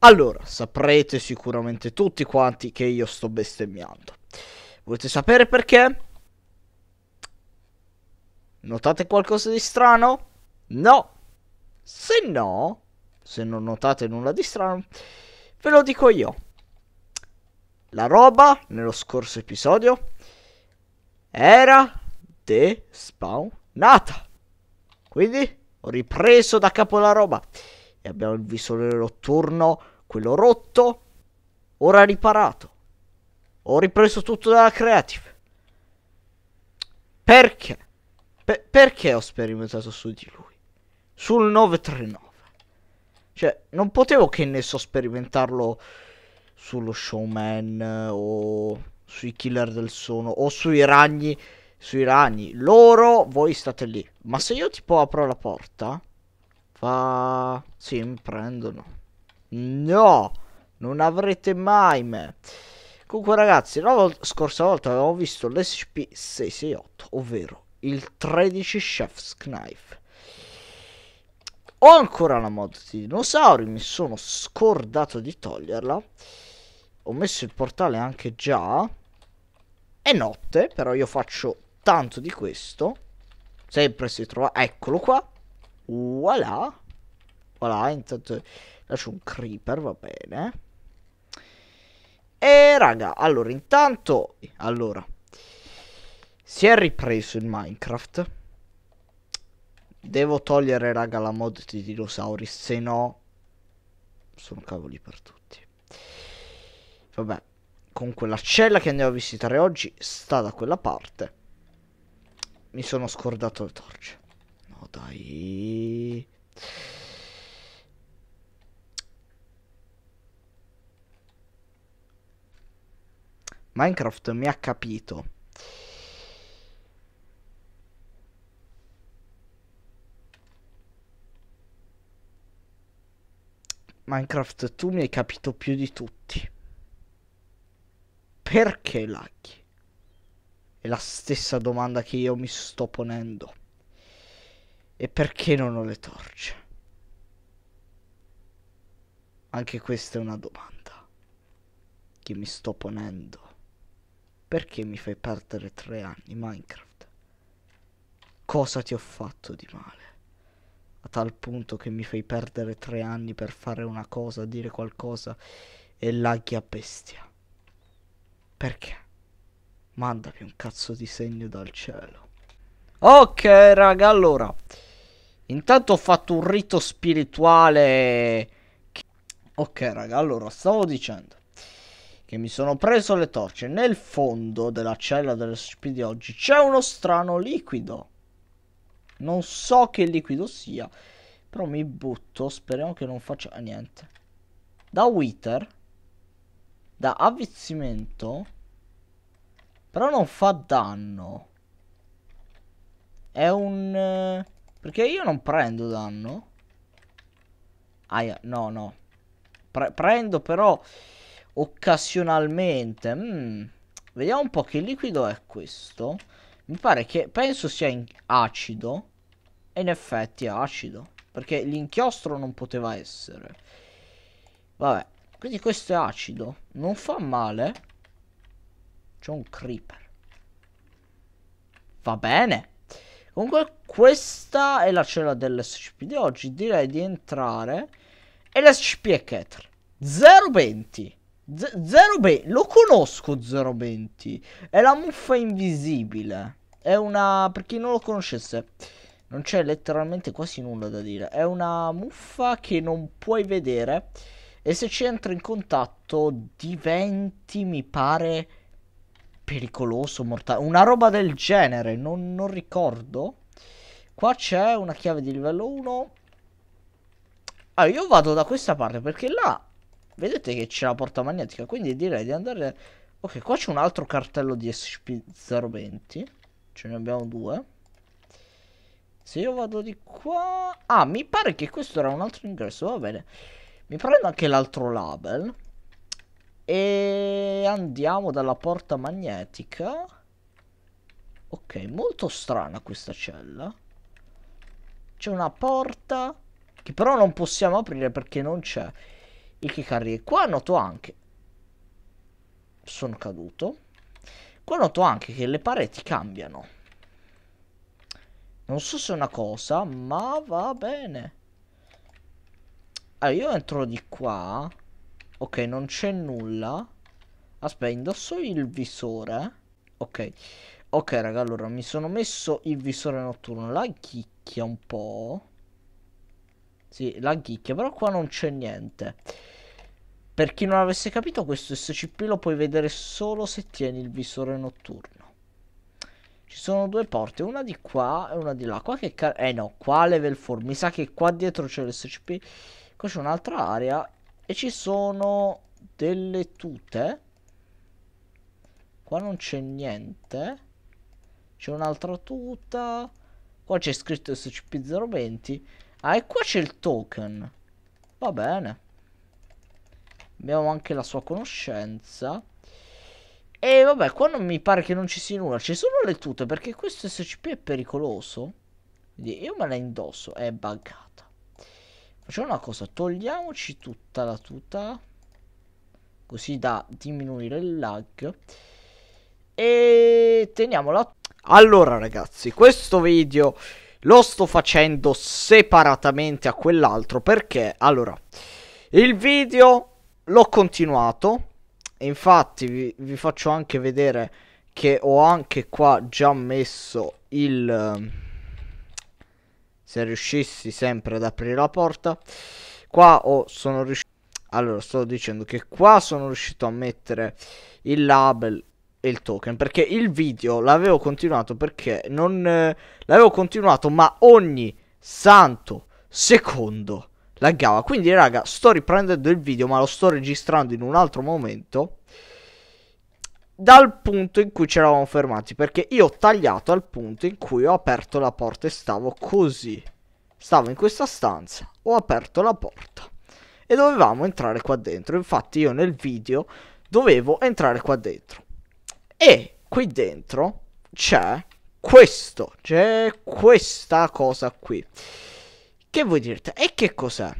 Allora, saprete sicuramente tutti quanti che io sto bestemmiando. Volete sapere perché? Notate qualcosa di strano? No. Se no, se non notate nulla di strano, ve lo dico io. La roba, nello scorso episodio, era despawnata. Quindi ho ripreso da capo la roba e abbiamo il visore notturno, quello rotto, ora riparato. Ho ripreso tutto dalla creative. Perché? Pe perché ho sperimentato su di lui? Sul 939. Cioè, non potevo che ne so sperimentarlo sullo showman o sui killer del suono o sui ragni. Sui ragni. Loro, voi state lì. Ma se io tipo apro la porta Fa... si mi prendono. No! Non avrete mai me. Comunque ragazzi, la vol scorsa volta avevo visto l'SCP-668, ovvero il 13 Chef's Knife. Ho ancora la mod di dinosauri, mi sono scordato di toglierla. Ho messo il portale anche già. È notte, però io faccio tanto di questo. Sempre si trova... Eccolo qua. Voilà. Voilà, intanto lascio un creeper, va bene. E raga, allora intanto... Allora. Si è ripreso in Minecraft. Devo togliere, raga, la mod di dinosauri, se no... Sono cavoli per tutti. Vabbè. Comunque la cella che andiamo a visitare oggi sta da quella parte. Mi sono scordato le torce dai. Minecraft mi ha capito. Minecraft, tu mi hai capito più di tutti. Perché laghi? È la stessa domanda che io mi sto ponendo. E perché non ho le torce? Anche questa è una domanda che mi sto ponendo. Perché mi fai perdere tre anni Minecraft? Cosa ti ho fatto di male? A tal punto che mi fai perdere tre anni per fare una cosa, dire qualcosa e laghi a bestia. Perché? Mandami un cazzo di segno dal cielo. Ok raga allora Intanto ho fatto un rito spirituale. Che... Ok, raga, allora stavo dicendo che mi sono preso le torce. Nel fondo della cella dell'SCP di oggi c'è uno strano liquido. Non so che liquido sia, però mi butto. Speriamo che non faccia niente. Da Wither, da avvizzimento, però non fa danno. È un... Eh... Perché io non prendo danno. Ah, no, no. Pre prendo però occasionalmente. Mm. Vediamo un po' che liquido è questo. Mi pare che, penso sia acido. E in effetti è acido. Perché l'inchiostro non poteva essere. Vabbè. Quindi questo è acido. Non fa male. C'è un creeper. Va bene. Comunque questa è la cella dell'SCP di oggi. Direi di entrare. E l'SCP è Keter. 020. 020. Lo conosco 020. È la muffa invisibile. È una... Per chi non lo conoscesse. Non c'è letteralmente quasi nulla da dire. È una muffa che non puoi vedere. E se ci entri in contatto diventi, mi pare, pericoloso, mortale, una roba del genere, non, non ricordo. Qua c'è una chiave di livello 1. Allora, ah, io vado da questa parte perché là, vedete che c'è la porta magnetica, quindi direi di andare... Ok, qua c'è un altro cartello di SP020. Ce ne abbiamo due. Se io vado di qua... Ah, mi pare che questo era un altro ingresso, va bene. Mi prendo anche l'altro label. E andiamo dalla porta magnetica. Ok, molto strana questa cella. C'è una porta che però non possiamo aprire perché non c'è il Kikari. Qua noto anche... Sono caduto. Qua noto anche che le pareti cambiano. Non so se è una cosa, ma va bene. Allora, ah, io entro di qua... Ok, non c'è nulla. Aspetta, indosso il visore. Ok. Ok, raga, allora mi sono messo il visore notturno. La chicchia un po'. Sì, la chicchia, però qua non c'è niente. Per chi non avesse capito, questo SCP lo puoi vedere solo se tieni il visore notturno. Ci sono due porte, una di qua e una di là. Qua che car- eh no, qua level 4. Mi sa che qua dietro c'è l'SCP. Qua c'è un'altra area e ci sono delle tute. Qua non c'è niente. C'è un'altra tuta. Qua c'è scritto SCP-020. Ah, e qua c'è il token. Va bene. Abbiamo anche la sua conoscenza. E vabbè, qua non mi pare che non ci sia nulla. Ci sono le tute, perché questo SCP è pericoloso. Quindi io me la indosso. È buggata. Facciamo una cosa, togliamoci tutta la tuta, così da diminuire il lag. E teniamola. Allora ragazzi, questo video lo sto facendo separatamente a quell'altro perché, allora, il video l'ho continuato. Infatti vi, vi, faccio anche vedere che ho anche qua già messo il se riuscissi sempre ad aprire la porta. Qua o oh, sono riuscito... Allora, sto dicendo che qua sono riuscito a mettere il label e il token perché il video l'avevo continuato perché non eh, l'avevo continuato ma ogni santo secondo laggava quindi raga sto riprendendo il video ma lo sto registrando in un altro momento dal punto in cui ci eravamo fermati perché io ho tagliato al punto in cui ho aperto la porta e stavo così stavo in questa stanza ho aperto la porta e dovevamo entrare qua dentro infatti io nel video dovevo entrare qua dentro e qui dentro c'è questo c'è questa cosa qui che voi direte e che cos'è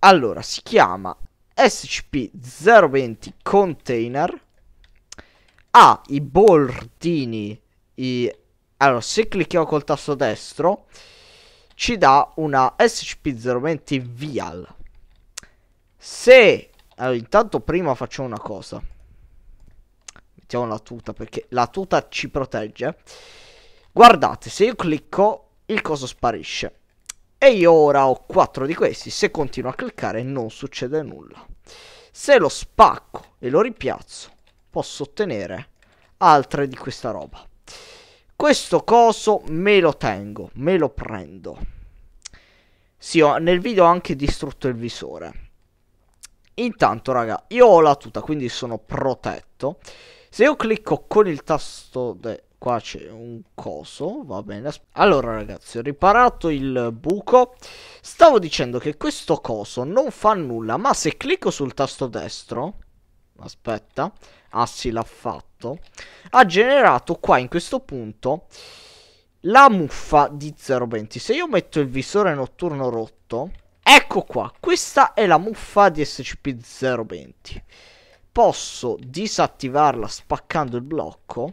allora si chiama SCP 020 container ha i bordini. I... Allora, se clicchiamo col tasto destro, ci dà una SCP-020 Vial. Se... Allora, intanto prima facciamo una cosa. Mettiamo la tuta, perché la tuta ci protegge. Guardate, se io clicco, il coso sparisce. E io ora ho 4 di questi. Se continuo a cliccare, non succede nulla. Se lo spacco e lo ripiazzo, posso ottenere altre di questa roba. Questo coso me lo tengo, me lo prendo. Sì, ho, nel video ho anche distrutto il visore. Intanto, raga, io ho la tuta, quindi sono protetto. Se io clicco con il tasto... De... Qua c'è un coso, va bene. Allora, ragazzi, ho riparato il buco. Stavo dicendo che questo coso non fa nulla, ma se clicco sul tasto destro... Aspetta, Ah sì, l'ha fatto, ha generato qua in questo punto la muffa di 0.20. Se io metto il visore notturno rotto, ecco qua, questa è la muffa di SCP-020. Posso disattivarla spaccando il blocco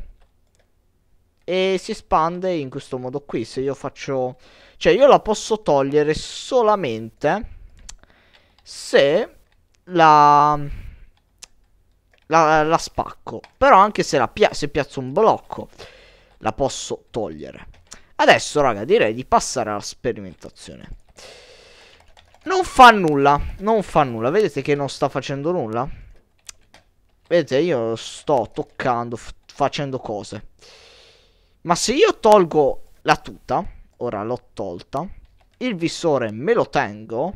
e si espande in questo modo qui. Se io faccio... Cioè io la posso togliere solamente se la la, la spacco. Però anche se, pia se piazzo un blocco, la posso togliere. Adesso, raga, direi di passare alla sperimentazione. Non fa nulla, non fa nulla. Vedete che non sta facendo nulla? Vedete, io sto toccando, facendo cose. Ma se io tolgo la tuta, ora l'ho tolta, il visore me lo tengo,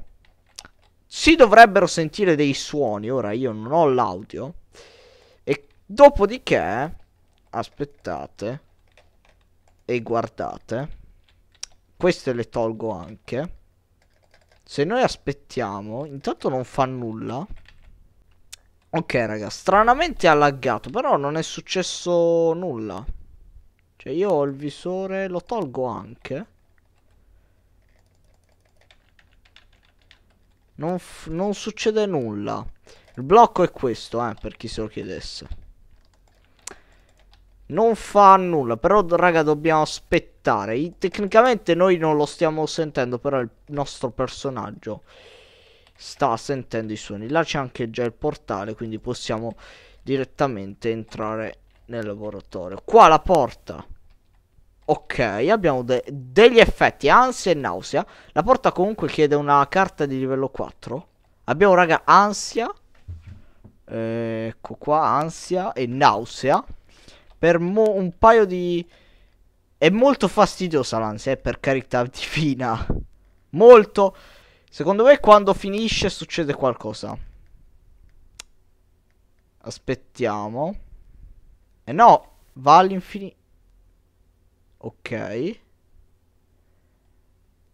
si dovrebbero sentire dei suoni, ora io non ho l'audio. Dopodiché, aspettate e guardate, queste le tolgo anche. Se noi aspettiamo, intanto non fa nulla. Ok raga, stranamente ha laggato, però non è successo nulla. Cioè io ho il visore, lo tolgo anche. Non, non succede nulla. Il blocco è questo, eh, per chi se lo chiedesse. Non fa nulla, però raga dobbiamo aspettare. I, tecnicamente noi non lo stiamo sentendo, però il nostro personaggio sta sentendo i suoni. Là c'è anche già il portale, quindi possiamo direttamente entrare nel laboratorio. Qua la porta. Ok, abbiamo de degli effetti, ansia e nausea. La porta comunque chiede una carta di livello 4. Abbiamo raga ansia. Eh, ecco qua, ansia e nausea per mo- un paio di... È molto fastidiosa l'ansia, eh, per carità divina. Molto. Secondo me quando finisce succede qualcosa. Aspettiamo. E eh no, va all'infinito. Ok.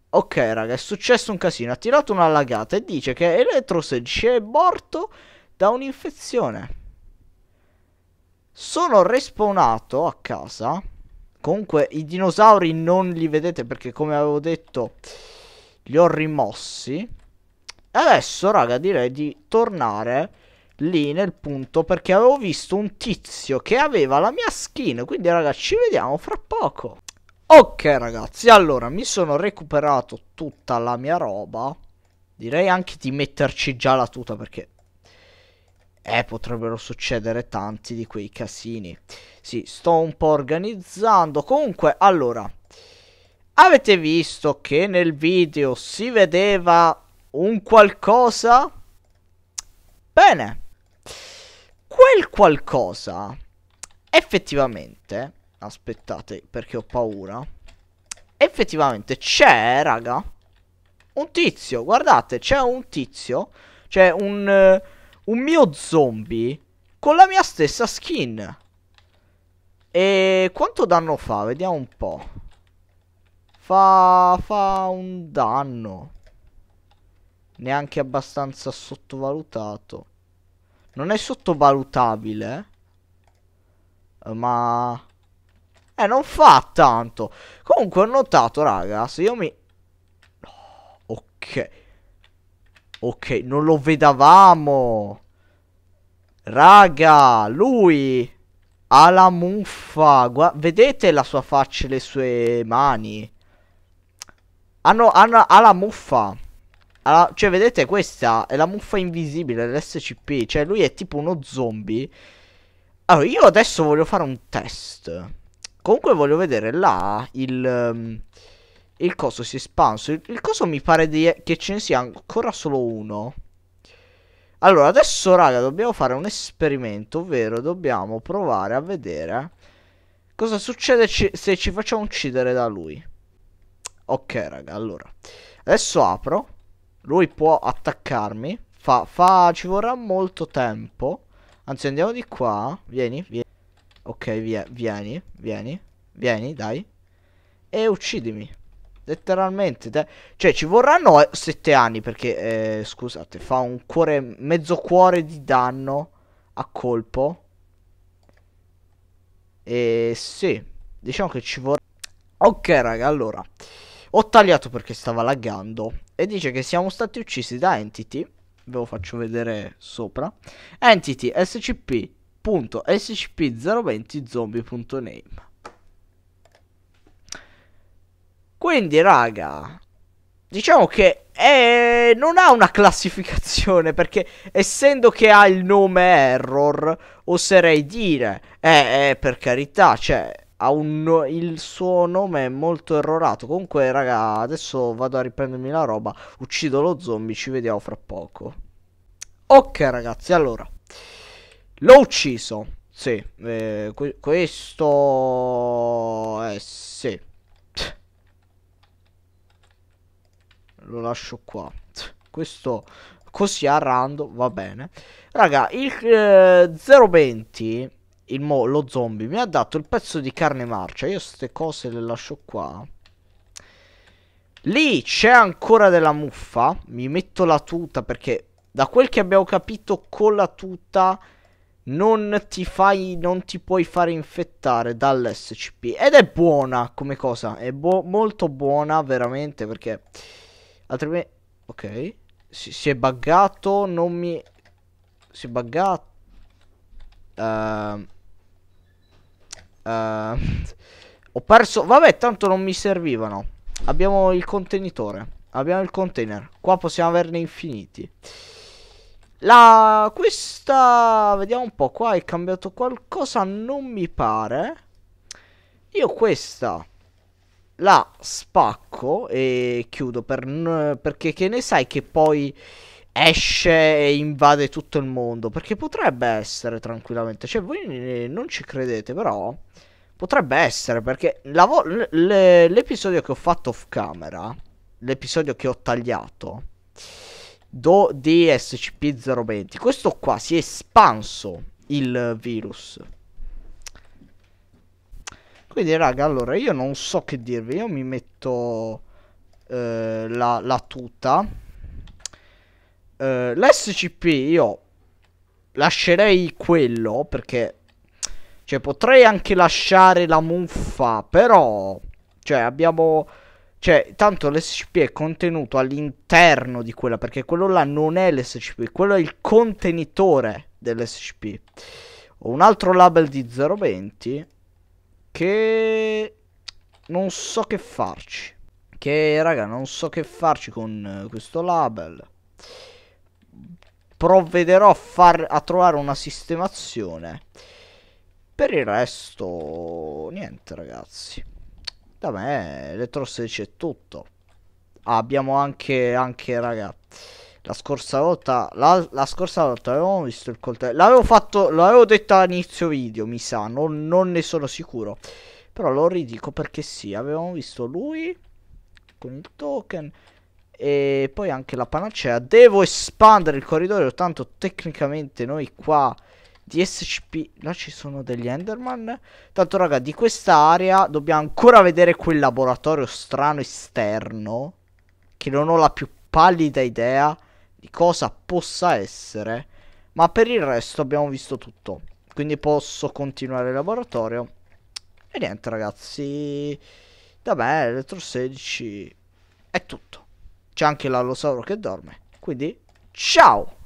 Ok, raga, è successo un casino. Ha tirato una lagata e dice che Electrosage è morto da un'infezione. Sono respawnato a casa. Comunque i dinosauri non li vedete perché come avevo detto li ho rimossi. E Adesso raga direi di tornare lì nel punto perché avevo visto un tizio che aveva la mia skin. Quindi raga ci vediamo fra poco. Ok ragazzi allora mi sono recuperato tutta la mia roba. Direi anche di metterci già la tuta perché eh, potrebbero succedere tanti di quei casini. Sì, sto un po' organizzando. Comunque, allora, avete visto che nel video si vedeva un qualcosa? Bene. Quel qualcosa, effettivamente, aspettate perché ho paura. Effettivamente c'è, raga, un tizio. Guardate, c'è un tizio. C'è un... Eh, un mio zombie con la mia stessa skin. E quanto danno fa? Vediamo un po'. Fa, fa un danno. Neanche abbastanza sottovalutato. Non è sottovalutabile. Eh, ma... Eh, non fa tanto. Comunque ho notato, raga, se io mi... Ok. Ok, non lo vedavamo. Raga, lui ha la muffa. Gua vedete la sua faccia e le sue mani? Hanno, hanno, ha la muffa. Alla, cioè, vedete, questa è la muffa invisibile dell'SCP. Cioè, lui è tipo uno zombie. Allora, io adesso voglio fare un test. Comunque voglio vedere là il... Um, il coso si è espanso. Il, il coso mi pare di, che ce ne sia ancora solo uno. Allora, adesso, raga, dobbiamo fare un esperimento, ovvero dobbiamo provare a vedere cosa succede ci, se ci facciamo uccidere da lui. Ok, raga, allora. Adesso apro. Lui può attaccarmi. Fa, fa, ci vorrà molto tempo. Anzi, andiamo di qua. Vieni, vieni. Ok, vie, vieni, vieni, vieni, dai. E uccidimi. Letteralmente, te... cioè ci vorranno 7 eh, anni perché, eh, scusate, fa un cuore, mezzo cuore di danno a colpo. E sì, diciamo che ci vorrà... Ok raga, allora, ho tagliato perché stava laggando e dice che siamo stati uccisi da Entity, ve lo faccio vedere sopra, Entity scp.scp020zombie.name Quindi, raga, diciamo che è... Eh, non ha una classificazione perché essendo che ha il nome Error, oserei dire, eh, eh per carità, cioè, No il suo nome è molto errorato. Comunque, raga, adesso vado a riprendermi la roba. Uccido lo zombie, ci vediamo fra poco. Ok, ragazzi, allora. L'ho ucciso. Sì, eh, questo... Eh, sì. lo lascio qua questo così a random va bene raga il eh, 020 il mo, lo zombie mi ha dato il pezzo di carne marcia io queste cose le lascio qua lì c'è ancora della muffa mi metto la tuta perché da quel che abbiamo capito con la tuta non ti fai non ti puoi fare infettare dall'SCP ed è buona come cosa è bu molto buona veramente perché Altrimenti... Ok. Si, si, è buggato, non mi... Si è buggato... Uh... Uh... Ho perso... Vabbè, tanto non mi servivano. Abbiamo il contenitore. Abbiamo il container. Qua possiamo averne infiniti. La... Questa... Vediamo un po'. Qua è cambiato qualcosa. Non mi pare. Io questa la spacco e chiudo per perché che ne sai che poi esce e invade tutto il mondo perché potrebbe essere tranquillamente cioè voi eh, non ci credete però potrebbe essere perché l'episodio che ho fatto off camera l'episodio che ho tagliato do di SCP-020 questo qua si è espanso il virus quindi raga, allora io non so che dirvi, io mi metto eh, la, la, tuta. Eh, L'SCP io lascerei quello perché... Cioè potrei anche lasciare la muffa, però... Cioè abbiamo... Cioè, tanto l'SCP è contenuto all'interno di quella, perché quello là non è l'SCP, quello è il contenitore dell'SCP. Ho un altro label di 020 che non so che farci. Che raga, non so che farci con eh, questo label. Provvederò a, far, a trovare una sistemazione. Per il resto, niente ragazzi. Da me, le trosse c'è tutto. Ah, abbiamo anche, anche ragazzi. La scorsa volta, la, la scorsa volta avevamo visto il coltello. L'avevo fatto, l'avevo detto all'inizio video, mi sa, non, non, ne sono sicuro. Però lo ridico perché sì, avevamo visto lui con il token e poi anche la panacea. Devo espandere il corridoio, tanto tecnicamente noi qua di SCP, là ci sono degli Enderman. Tanto raga, di questa area dobbiamo ancora vedere quel laboratorio strano esterno che non ho la più pallida idea di cosa possa essere, ma per il resto abbiamo visto tutto. Quindi posso continuare il laboratorio. E niente ragazzi, da me Electro 16 è tutto. C'è anche l'allosauro che dorme, quindi ciao!